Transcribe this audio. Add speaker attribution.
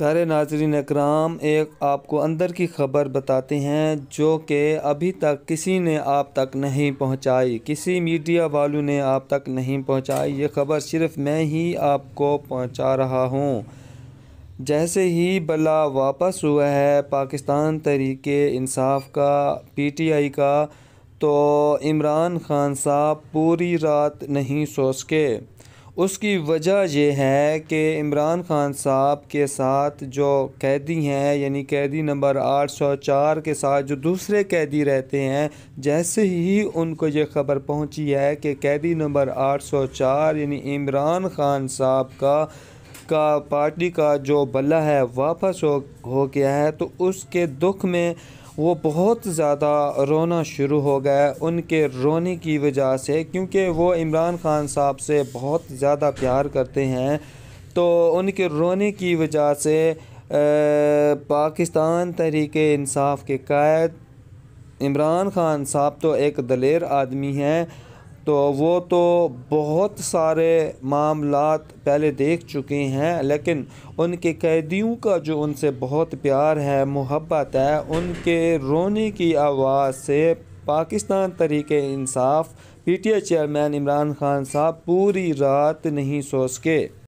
Speaker 1: प्यारे नाजरीन कराम एक आपको अंदर की ख़बर बताते हैं जो कि अभी तक किसी ने आप तक नहीं पहुंचाई किसी मीडिया वालों ने आप तक नहीं पहुंचाई ये ख़बर सिर्फ़ मैं ही आपको पहुंचा रहा हूं जैसे ही बला वापस हुआ है पाकिस्तान तरीके इंसाफ का पीटीआई का तो इमरान खान साहब पूरी रात नहीं सो सके उसकी वजह यह है कि इमरान खान साहब के साथ जो कैदी हैं यानी कैदी नंबर 804 के साथ जो दूसरे कैदी रहते हैं जैसे ही उनको ये ख़बर पहुंची है कि कैदी नंबर 804 यानी इमरान खान साहब का का पार्टी का जो बल्ला है वापस हो हो गया है तो उसके दुख में वो बहुत ज़्यादा रोना शुरू हो गया उनके रोने की वजह से क्योंकि वो इमरान ख़ान साहब से बहुत ज़्यादा प्यार करते हैं तो उनके रोने की वजह से पाकिस्तान तहरीक इंसाफ के कायद इमरान ख़ान साहब तो एक दलेर आदमी हैं तो वो तो बहुत सारे मामला पहले देख चुके हैं लेकिन उनके कैदियों का जो उनसे बहुत प्यार है मोहब्बत है उनके रोने की आवाज़ से पाकिस्तान तरीके इंसाफ पीटीए चेयरमैन इमरान खान साहब पूरी रात नहीं सो सके